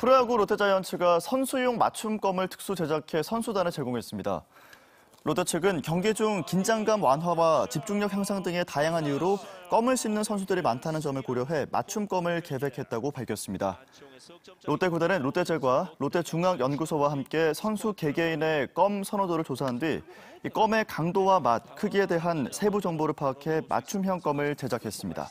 프로야구 롯데자이언츠가 선수용 맞춤껌을 특수 제작해 선수단에 제공했습니다. 롯데 측은 경기 중 긴장감 완화와 집중력 향상 등의 다양한 이유로 껌을 씹는 선수들이 많다는 점을 고려해 맞춤껌을 계획했다고 밝혔습니다. 롯데 구단은 롯데젤과 롯데중앙연구소와 함께 선수 개개인의 껌 선호도를 조사한 뒤 껌의 강도와 맛, 크기에 대한 세부 정보를 파악해 맞춤형 껌을 제작했습니다.